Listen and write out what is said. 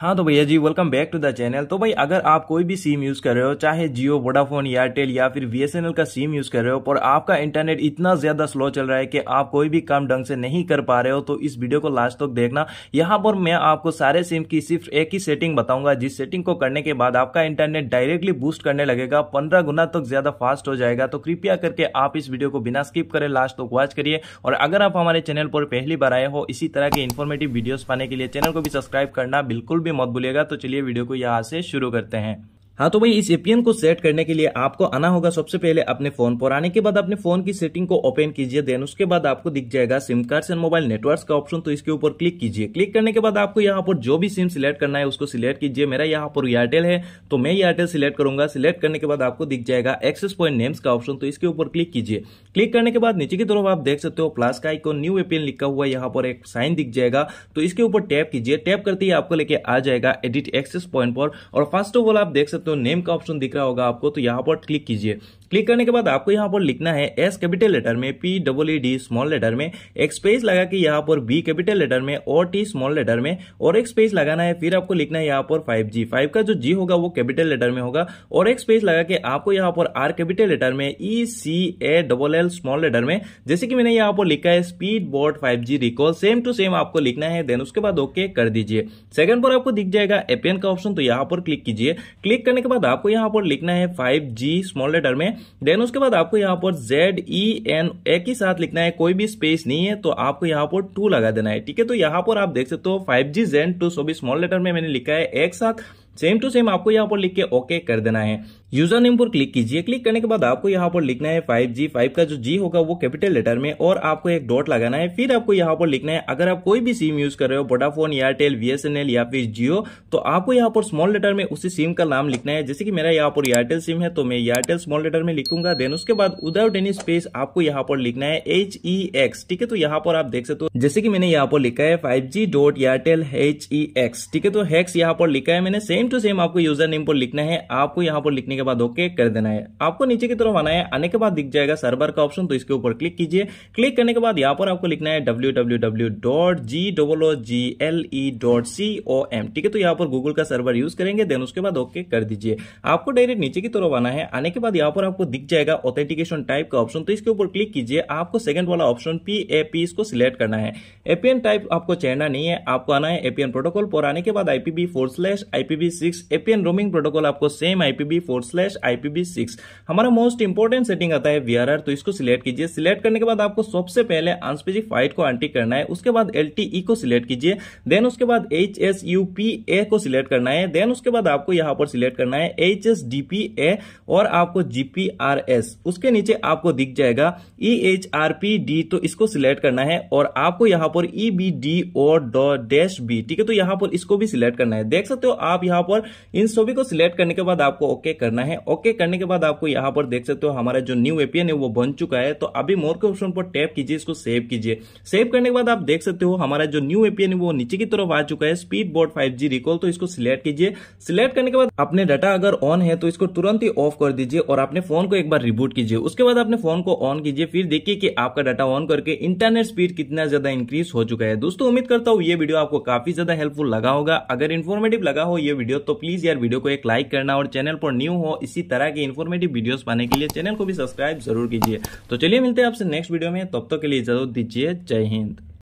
हाँ तो भैया जी welcome back to the channel तो भाई अगर आप कोई भी सिम यूज़ कर रहे हो चाहे जियो वोडाफोन एयरटेल या फिर बीएसएनएल का सिम यूज़ कर रहे हो पर आपका इंटरनेट इतना ज़्यादा स्लो चल रहा है कि आप कोई भी काम ढंग से नहीं कर पा रहे हो तो इस वीडियो को लास्ट तक तो देखना यहाँ पर मैं आपको सारे सिम की सिर्फ एक ही सेटिंग बताऊंगा जिस सेटिंग को करने के बाद आपका इंटरनेट डायरेक्टली बूस्ट करने लगेगा पंद्रह गुना तक तो ज़्यादा फास्ट हो जाएगा तो कृपया करके आप इस वीडियो को बिना स्किप करें लास्ट तक वॉच करिए और अगर आप हमारे चैनल पर पहली बार आए हो इसी तरह के इन्फॉर्मेटिव वीडियोज़ पाने के लिए चैनल को भी सब्सक्राइब करना बिल्कुल भी भी मत भूलिएगा तो चलिए वीडियो को यहाँ से शुरू करते हैं हाँ तो वही इस एपीएन को सेट करने के लिए आपको आना होगा सबसे पहले अपने फोन पर आने के बाद अपने फोन की सेटिंग को ओपन कीजिए देन उसके बाद आपको दिख जाएगा SIM card and mobile network का ऑप्शन तो इसके ऊपर क्लिक कीजिए क्लिक करने के बाद आपको यहाँ पर जो भी सिम सिलेक्ट करना है उसको सिलेक्ट कीजिए मेरा यहाँ पर एयरटेल है तो मैं एयरटेल सिलेक्ट करूंगा सिलेक्ट करने के बाद आपको दिख जाएगा एक्सेस पॉइंट नेम्स का ऑप्शन तो इसके ऊपर क्लिक कीजिए क्लिक करने के बाद नीचे की तरफ आप देख सकते हो प्लस का आइकोन न्यू एपीएन लिखा हुआ यहाँ पर एक साइन दिख जाएगा तो इसके ऊपर टैप कीजिए टैप करते ही आपको लेके आ जाएगा एडिट एक्सेस पॉइंट पर और फर्स्ट ऑफ ऑल आप देख सकते हो तो नेम का ऑप्शन दिख रहा होगा आपको तो यहाँ पर क्लिक कीजिए क्लिक करने के बाद आपको यहाँ पर लिखना है एस कैपिटल लेटर में P double E D small letter में एक स्पेस लगा के यहाँ पर बी कैपिटल लेटर में और टी स्मॉल लेटर में और एक स्पेस लगाना है फिर आपको लिखना है यहाँ पर फाइव जी फाइव का जो जी होगा वो कैपिटल लेटर में होगा और एक स्पेस लगा के आपको यहाँ पर आर कैपिटल लेटर में E C A double L small letter में जैसे कि मैंने यहाँ पर लिखा है speed board five G recall same to same आपको लिखना है देन उसके बाद ओके कर दीजिए सेकंड पर आपको दिख जाएगा एपीएन का ऑप्शन तो यहाँ पर क्लिक कीजिए क्लिक करने के बाद आपको यहाँ पर लिखना है फाइव जी स्मॉल लेटर में देन उसके बाद आपको यहाँ पर जेड ई एन एक ही साथ लिखना है कोई भी स्पेस नहीं है तो आपको यहाँ पर टू लगा देना है ठीक है तो यहाँ पर आप देख सकते हो फाइव जी जेन टू सो भी स्मॉल लेटर में मैंने लिखा है एक साथ सेम टू सेम आपको यहाँ पर लिख के ओके कर देना है यूजर नेम पर क्लिक कीजिए क्लिक करने के बाद आपको यहाँ पर लिखना है फाइव जी फाइव का जो जी होगा वो कैपिटल लेटर में और आपको एक डॉट लगाना है फिर आपको यहाँ पर लिखना है अगर आप कोई भी सिम यूज कर रहे हो वोडाफोन एयरटेल बीएसएनएल या फिर जियो तो आपको यहाँ पर स्मॉल लेटर में उसी सिम का नाम लिखना है जैसे कि मेरा यहाँ पर एयरटेल सिम है तो मैं एयरटेल स्मॉल लेटर में लिखूंगा देन उसके बाद उदाउट एनी स्पेस आपको यहाँ पर लिखना है एच ई एक्स ठीक है तो यहाँ पर आप देख सकते हो जैसे कि मैंने यहाँ पर लिखा है five G dot Airtel H E X ठीक है तो हैक्स यहाँ पर लिखा है मैंने सेम टू सेम आपको यूजर नेम पर लिखना है आपको यहाँ पर लिखने के बाद ओके कर देना है आपको नीचे की तरफ आना है आने के बाद दिख जाएगा सर्वर का ऑप्शन तो इसके ऊपर क्लिक कीजिए क्लिक करने के बाद यहाँ पर आपको लिखना है W W W dot G double G L E dot C O M ठीक है तो यहाँ पर गूगल का सर्वर यूज करेंगे देन उसके बाद ओके कर दीजिए आपको डायरेक्ट नीचे की तरफ आना है आने के बाद यहाँ पर आपको दिख जाएगा ऑथेंटिकेशन टाइप का ऑप्शन तो इसके ऊपर क्लिक कीजिए आपको सेकंड वाला ऑप्शन पी ए पी इसको सिलेक्ट करना है एपीएन टाइप आपको चेहना नहीं है आपको आना है एपीएन प्रोटोकॉल पर आने के बाद IPv four slash IPv six APN roaming protocol आपको same IPv four slash IPv six हमारा मोस्ट इंपॉर्टेंट सेटिंग आता है वीआरआर तो इसको सिलेक्ट कीजिए सिलेक्ट करने के बाद आपको सबसे पहले फाइट को एंट्री करना है उसके बाद एल e को सिलेक्ट कीजिए देन उसके बाद H S U P A को सिलेक्ट करना है देन उसके बाद आपको यहाँ पर सिलेक्ट करना है H S D P A और आपको जीपीआरएस उसके नीचे आपको दिख जाएगा E H R P D तो इसको सिलेक्ट करना है और आपको यहाँ पर ई बी डी और डैश बी ठीक है तो यहाँ पर इसको भी सिलेक्ट करना है देख सकते हो आप यहाँ पर इन सभी को सिलेक्ट करने के बाद आपको ओके okay करना करना है ओके करने के बाद आपको यहाँ पर देख सकते हो हमारा जो न्यू एपीएन है वो बन चुका है तो अभी मोर के ऑप्शन पर टैप कीजिए इसको सेव कीजिए सेव करने के बाद आप देख सकते हो हमारा जो न्यू एपीएन है वो नीचे की तरफ आ चुका है स्पीड बोर्ड फाइव रिकॉल तो इसको सिलेक्ट कीजिए सिलेक्ट करने के बाद अपने डाटा अगर ऑन है तो इसको तुरंत ही ऑफ कर दीजिए और अपने फोन को एक बार रिबूट कीजिए उसके बाद अपने फोन को ऑन कीजिए फिर देखिए कि आपका डाटा ऑन करके इंटरनेट स्पीड कितना ज्यादा इंक्रीज हो चुका है दोस्तों उम्मीद करता हूँ ये वीडियो आपको काफी ज्यादा हेल्पफुल लगा होगा अगर इन्फॉर्मेटिव लगा हो ये वीडियो तो प्लीज यार वीडियो को एक लाइक करना और चैनल पर न्यू हो इसी तरह की इन्फॉर्मेटिव वीडियोस पाने के लिए चैनल को भी सब्सक्राइब जरूर कीजिए तो चलिए मिलते हैं आपसे नेक्स्ट वीडियो में तब तक तो के लिए जरूर दीजिए जय हिंद